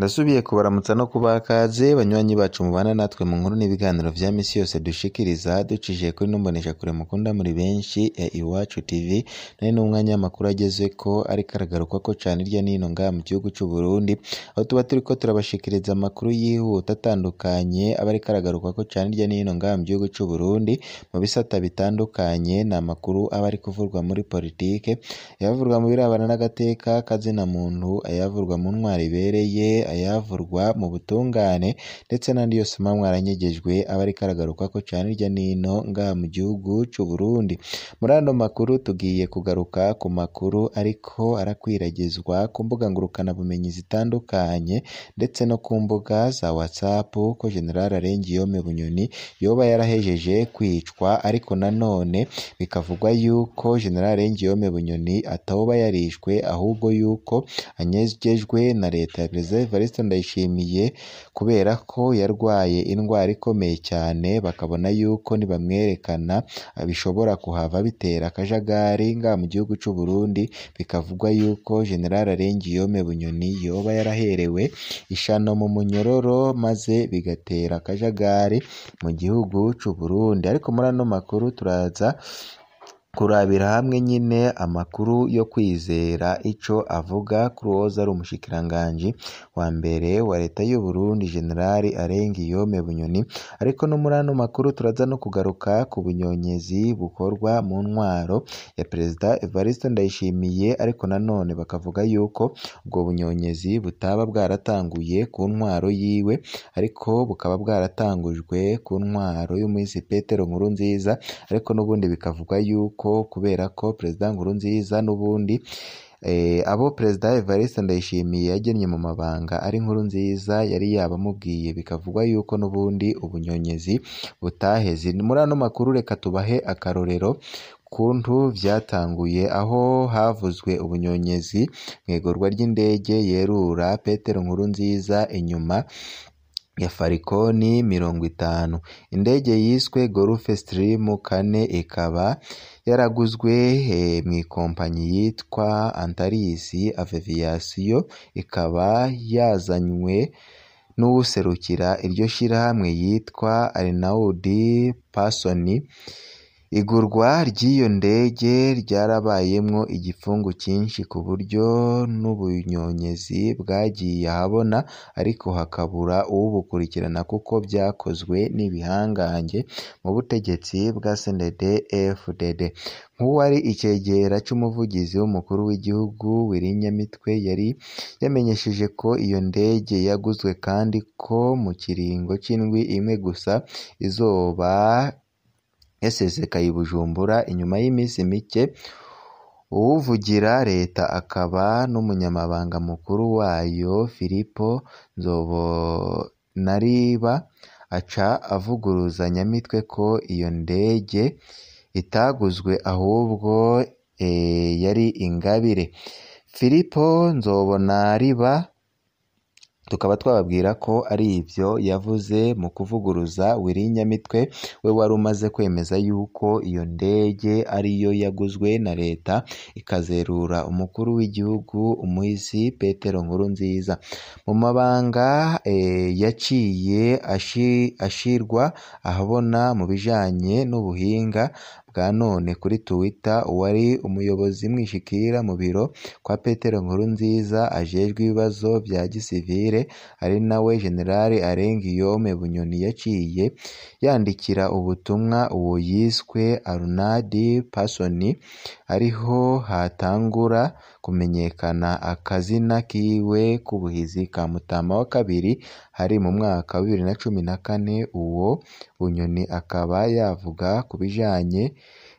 Ndasubiye kubaramutsa no kubaha ikaze banywanyi bacu mubana natwe mu nkuru n'ibiganiro bya minsi yose dushikiriza ducishije kuri n'umbonesha mukunda muri benshi ya e Iwacu TV nari n'umwanya w'amakuru ageze ko ariko aragarukwa ko cyane hirya no ngaha mu gihugu cy'u Burundi aho tuba turi ko turabashikiriza amakuru yihuta atandukanye aba ariko aragarukwa ko cyane hirya no ngaha mu gihugu cy'u Burundi mu bisata bitandukanye ni amakuru aba ari kuvurwa muri politiki ayavurwa mu birebana n'agateka kazina muntu ayavurwa mu ntwari ibereye yavurwa mu butungane ndetse n'andi yose muba mwaranyegejwe aba ariko aragaruka ko cyane hirya no ngaha mu gihugu cy'u Burundi muri ano makuru tugiye kugaruka ku makuru ariko arakwiragizwa ku mbuga ngurukanabumenyi zitandukanye ndetse no ku mbuga za WhatsApp ko General Arengiyome Bunyoni yoba yarahejeje kwicwa ariko nanone bikavugwa yuko General Arengiyome Bunyoni ataba yarishwe ahubwo yuko anyegejwe na leta ya Perezida Evariste Ndayishimiye kubera ko yarwaye indwara ikomeye cyane bakabona yuko nibamwerekana bishobora kuhava bitera akajagari ngaha mu gihugu cy'u Burundi bikavugwa yuko General Arengiyome Bunyoni yoba yaraherewe ishano mu munyororo maze bigatera akajagari mu gihugu cy'u Burundi ariko muri ano makuru turaza Kurabira hamwe nyine amakuru yo kwizera icyo avuga Kuruwoza ari umushikiranganji wa mbere wa leta y'u Burundi Gen Alain Guillaume Bunyoni ariko no muri ano makuru turaza no kugaruka ku bunyonyezi bukorwa mu ntwaro ya Perezida Evariste Ndayishimiye ariko nanone bakavuga yuko ubwo bunyonyezi butaba bwaratanguye ku ntwaro yiwe ariko bukaba bwaratangujwe ku ntwaro y'umuhisi Petero nziza ariko n'ubundi bikavugwa yuko urubyiruko kubera ko perezida Nkurunziza n'ubundi eh, abo perezida Evariste Ndayishimiye yagennye mu mabanga ari nkuru nziza yari yabamubwiye bikavugwa yuko n'ubundi ubunyonyezi butaheze muri ano makuru reka tubahe akarorero kuntu byatanguye aho havuzwe ubunyonyezi mu igurwa ry'indege yerura Petero nkuru nziza inyuma ya Falcon mirongo itanu indege yiswe golf stream kane ikaba yaraguzwe mu ikompanyi yitwa Antares Aviation ikaba yazanywe n'userukira iryo shyirahamwe yitwa Arnaud Persson Igurwa ry'iyo ndege ryarabayemo igipfungu cyinshi ku buryo n'ubunyonyezi bwagiye ahabona ariko hakabura ubukurikirana kuko byakozwe n'ibihangange mu butegetsi bwa CNDD-FDD nk'uwari icyegera c'umuvugizi w'umukuru w'igihugu Willinyamitwe yari yamenyesheje ko iyo ndege yaguzwe kandi ko mu kiringo c'indwi imwe gusa izoba yasesekaye i Bujumbura nyuma y'iminsi mike uwuvugira Leta akaba n'Umunyamabanga Mukuru wayo Filipo Nzobonariba aca avuguruza Nyamitwe ko iyo ndege itaguzwe ahubwo eh, yari ingabire Filipo Nzobonariba tukaba twababwira ko ari ibyo yavuze mu kuvuguruza Nyamitwe we wari umaze kwemeza yuko iyo ndege ariyo yaguzwe na leta ikazerura umukuru w'igihugu umuhisi Petero nkuru nziza mu mabanga e, yaciye ashirwa ahabona mu bijyanye n'ubuhinga bwa none kuri Twitter uwari umuyobozi mwishikira mu biro kwa Petero Nkurunziza ajejwe ibibazo bya gisivire ari nawe general Alain Guillaume Bunyoni yaciye yandikira ubutumwa uwo yiswe Arnaud Passoni ariho hatangura kumenyekana akazina kiwe k'ubuhizi ka Mutama kabiri hari mu mwaka wa kane uwo Bunyoni akaba yavuga ku bijyanye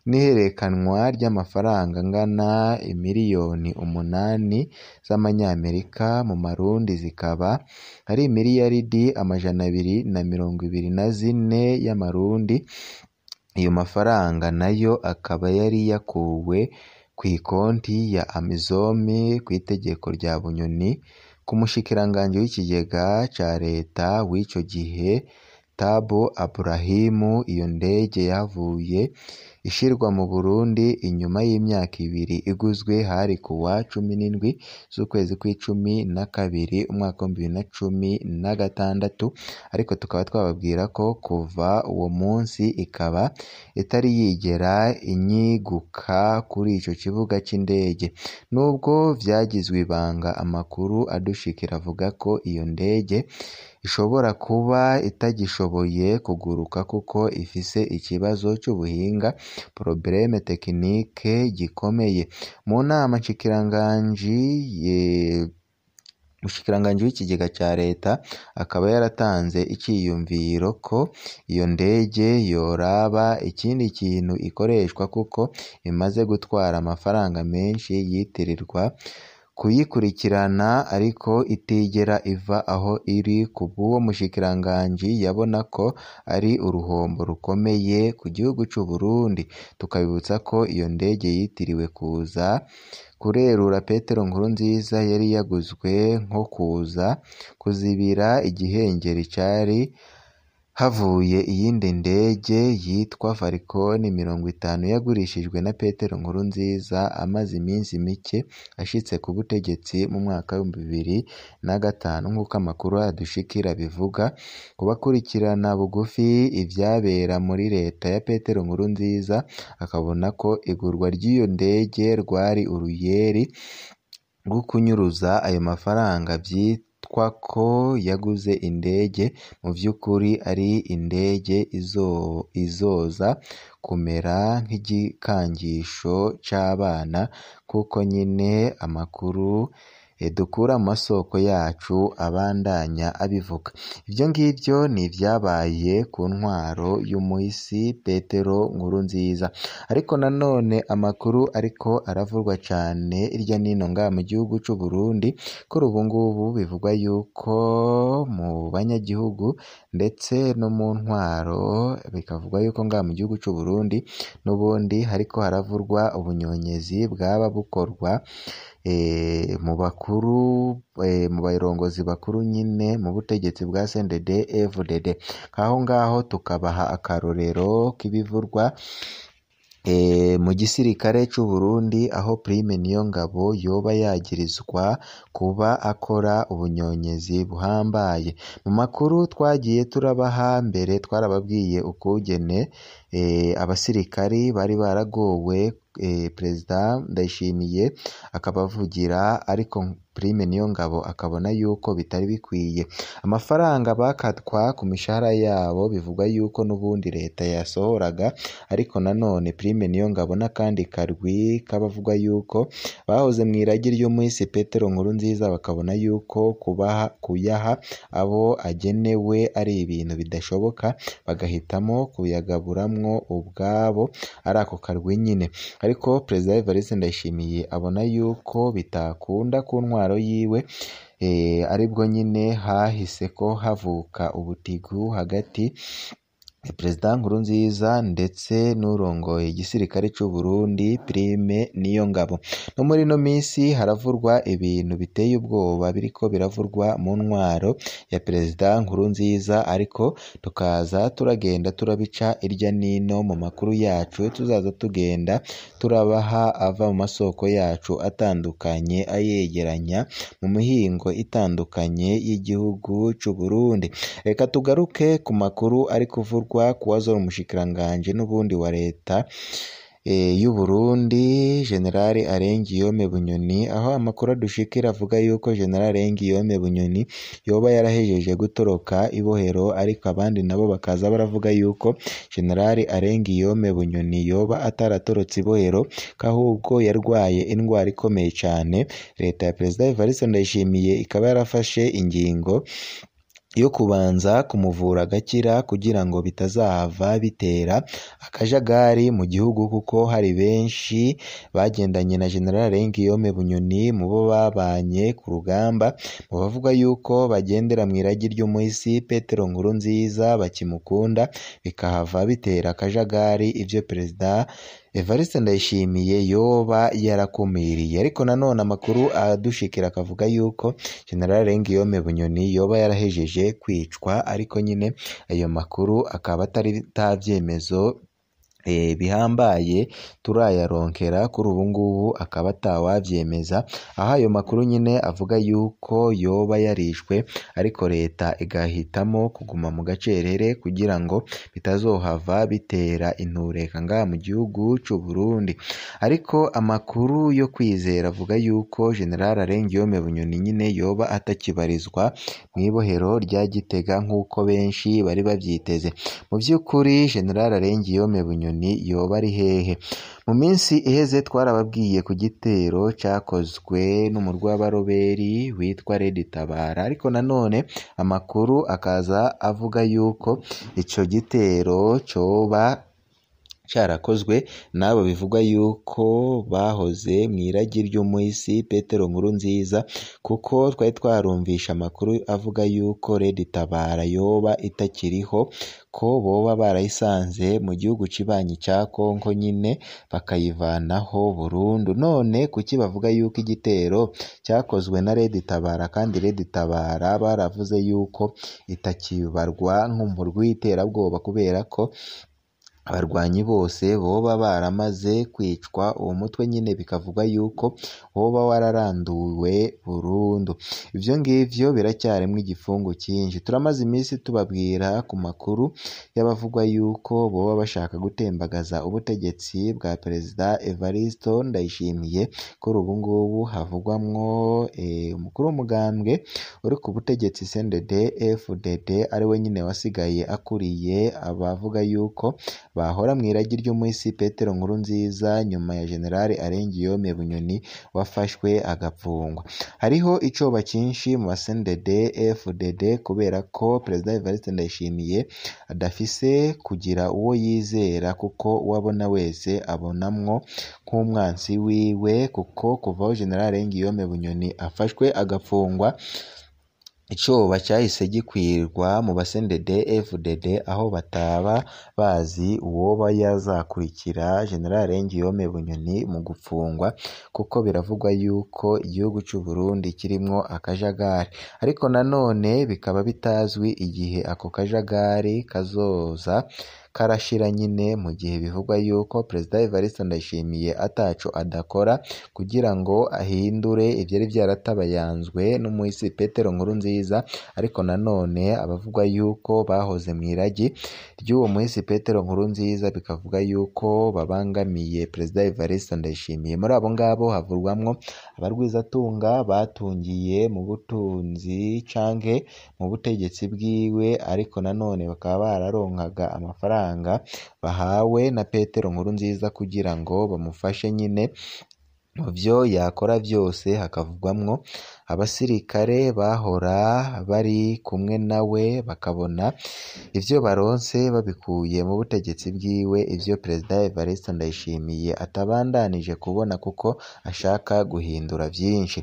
n'ihererekanwa ry'amafaranga angana imiliyoni umunani z'amanyamerika mu marundi zikaba ari miliyaridi amajana abiri na mirongo ibiri na zine y'amarundi, ayo mafaranga nayo akaba yari yakuwe ku ikonti ya amizomi ku itegeko rya Bunyoni ku mushikiranganji w'ikigega cya leta w’icyo gihe Tabu Aburahimu iyo ndege yavuye ishyirwa mu Burundi inyuma y'imyaka ibiri iguzwe hari ku wa cumi n'indwi z'ukwezi kw'icumi na kabiri umwaka w'ibihumbi bibiri na cumi na gatandatu ariko tukaba twababwira ko kuva uwo munsi ikaba itari yigera inyiguka kuri icyo kibuga cy'indege nubwo byagizwe ibanga amakuru adushikira avuga ko iyo ndege ishobora kuba itagishoboye kuguruka kuko ifise ikibazo cyubuhinga (problème technique) gikomeye mu nama Umushikiranganji w'Ikigega cya Leta akaba yaratanze iciyumviro ko iyo ndege yoraba ikindi kintu ikoreshwa kuko imaze gutwara amafaranga menshi yitirirwa kuyikurikirana ariko itigera iva aho iri ku bw'uwo mushikiranganji yabona ko ari uruhombo rukomeye ku gihugu cy'u Burundi tukabibutsa ko iyo ndege yitiriwe kuza kurerura Petero nkuru nziza yari yaguzwe nko kuza kuzibira igihengeri cyari havuye iyindi ndege yitwa Falcon mirongo itanu yagurishijwe na Petero Nkurunziza amaze iminsi mike ashitse ku butegetsi mu mwaka w'ibihumbi bibiri na gatanu nk'uko amakuru adushikira bivuga ku bakurikirana bugufi ibyabera muri leta ya Petero Nkurunziza akabona ko igurwa ry'iyo ndege rwari uruyeri rwo kunyuruza ayo mafaranga vyitezwe witwa ko yaguze indege mu by'ukuri ari indege izo izoza kumera nk'igikangisho cy'abana kuko nyine amakuru Eh, dukura amasoko yacu abandanya abivuga ibyo ngibyo ni ibyabaye ku ntwaro y'umuhisi Petero nkuru nziza ariko nanone amakuru ariko aravugwa cyane irya no ngaha mu gihugu cy'u Burundi kuri ubu ngubu bivugwa yuko mu banyagihugu ndetse no mu ntwaro bikavugwa yuko ngaha mu gihugu cy'u Burundi n'ubundi ariko haravurwa ubunyonyezi bwaba bukorwa Eh, mu bakuru eh, mu bayirongozi bakuru nyine mu butegetsi bwa CNDD FDD aho ngaho tukabaha akarorero k'ibivurwa eh, mu gisirikare cy'u Burundi aho Prime ngabo yoba yagirizwa kuba akora ubunyonyezi buhambaye mu makuru twagiye turabaha mbere twarababwiye ukugene Eh, abasirikari bari baragowe eh, perezida ndayishimiye akabavugira ariko prime niyo ngabo akabona yuko bitari bikwiye amafaranga bakatwa ku mishahara yabo bivugwa yuko n'ubundi leta yasohoraga ariko nanone prime niyo ngabo n'akandi karwi k'abavugwa yuko bahoze mu iragi ry'umuhisi petero nkuru nziza bakabona yuko kubaha kuyaha abo agenewe ari ibintu bidashoboka bagahitamo kuyagaburamo mwo ubwabo ari ako karwi nyine ariko Perezida Evariste Ndayishimiye abona yuko bitakunda ku ntwaro yiwe eh, aribwo nyine hahise ko havuka ubutigu hagati Perezida Nkurunziza ndetse n'urongoye igisirikare cy'u Burundi Prime Niyongabo. No muri ino minsi haravurwa ibintu biteye ubwoba biriko biravurwa mu ntwaro ya Perezida Nkurunziza ariko tukaza turagenda turabica irya n'ino mu makuru yacu tuzaza tugenda turabaha ava mu masoko yacu atandukanye ayegeranya mu mihingo itandukanye y'igihugu cy'u Burundi. Reka tugaruke ku makuru ari kuvurwa bikorwa kuwazora umushikiranganji n'ubundi wa leta eh, y'u Burundi General yome Bunyoni aho amakuru adushikira avuga yuko General yome Bunyoni yoba yarahejeje gutoroka ibohero ariko abandi nabo bakaza baravuga yuko General yome Bunyoni yoba ataratorotse ibohero ahubwo yarwaye indwara ikomeye cyane leta ya Perezida Evariste Ndayishimiye ikaba yarafashe ingingo yo kubanza kumuvura agakira kugira ngo bitazahava bitera akajagari mu gihugu kuko hari benshi bagendanye na General Ngiyome Bunyoni mu bo babanye ku rugamba mu bavuga yuko bagendera mu iragi ry'umuhisi Petero Nkurunziza bakimukunda bikahava bitera akajagari ibyo Perezida Evariste Ndayishimiye yoba yarakumiriye ariko nanone amakuru adushikira akavuga yuko General Ngiyome Bunyoni yoba yarahejeje kwicwa ariko nyine ayo makuru akaba atari nta byemezo E, bihambaye turayaronkera kuri ubu ngubu akaba atawabyemeza aho ayo makuru nyine avuga yuko yoba yarishwe ariko leta igahitamo kuguma mu gacerere kugira ngo bitazohava bitera intureka ngaha mu gihugu cy'u Burundi ariko amakuru yo kwizera avuga yuko General Arengiyome Bunyoni nyine yoba atakibarizwa mu ibohero rya Gitega nk'uko benshi bari babyiteze mu by'ukuri General Arengiyome Bunyoni nyoni yoba ari hehe mu minsi iheze twarababwiye ku gitero cyakozwe n'umurwabaroberi witwa Redi Tabara ariko nanone amakuru akaza avuga yuko icyo gitero cyoba cyarakozwe n'abo bivugwa yuko bahoze mu irage ry'umuhisi Petero nkuru nziza kuko twari twarumvishe amakuru avuga yuko Lady Tabara yoba itakiriho ko boba barayisanze mu gihugu kibanyi cya Kongo nyine bakayivanaho burundu none kuki bavuga yuko igitero cyakozwe na Lady Tabara kandi Lady Tabara baravuze yuko itakibarwa nk'umurwi w'iterabwoba kubera ko abarwanyi bose boba baramaze kwicwa uwo mutwe nyine bikavugwa yuko woba wararanduwe burundu ibyo ngibyo biracyarimo igifungo cyinshi turamaze iminsi tubabwira ku makuru y'abavugwa yuko boba bashaka gutembagaza ubutegetsi bwa perezida Evaristo Ndayishimiye kuri ubu ngubu havugwamwo eh, umukuru w'umugambwe uri ku butegetsi CNDD-FDD ariwe nyine wasigaye akuriye abavuga yuko bahora mu iragi ry'umuhisi Petero nziza nyuma ya Jenerali Arenguiyome Bunyoni wafashwe agafungwa hariho icoba cyinshi mu basended FDD kubera ko Perezida Evariste Ndayishimiye adafise kugira uwo yizera kuko uwabona wese abonamwo nk'umwansi wiwe kuko kuvaho Jenerali Arenguiyome Bunyoni afashwe agafungwa Icoba cyahise gikwirwa mu basendede FDD aho bataba bazi uwoba yazakurikira Gen Ngiyome Bunyoni mu gufungwa kuko biravugwa yuko igihugu cy'u Burundi kirimo akajagari ariko na bikaba bitazwi igihe ako kajagari kazoza Karashira nyine mu gihe bivugwa yuko Perezida Evariste Ndayishimiye ataco adakora kugira ngo ahindure ivyari vyaratabayanzwe n'umuhisi Petero Nkurunziza ariko nanone abavugwa yuko bahoze mu mw'iragi ry'uwo muhisi Petero Nkurunziza bikavuga yuko babangamiye Perezida Evariste Ndayishimiye muri abo ngabo havurwamwo abarwizatunga batungiye mu butunzi canke mu butegetsi bwiwe ariko nanone bakaba bararonkaga amafaranga amafaranga bahawe na Petero Nkurunziza kugira ngo bamufashe nyine mu byo yakora byose hakavugwamo abasirikare bahora bari kumwe na we bakabona ibyo baronse babikuye mu butegetsi bwiwe, ibyo Perezida Evariste Ndayishimiye atabandanije kubona kuko ashaka guhindura byinshi.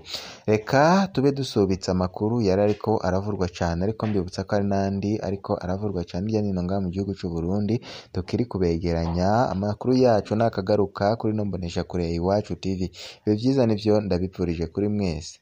Reka tube dusubitse amakuru yari ariko aravurwa cyane ariko mbibutsa ko hari n'andi ariko aravurwa cyane hirya no hino mu gihugu cy'u Burundi, tukiri kubegeranya amakuru yacu nakagaruka kuri nombonesha mboneshakure Iwacu TV. Ibibe byiza nibyo byo ndabipfurije kuri mwese.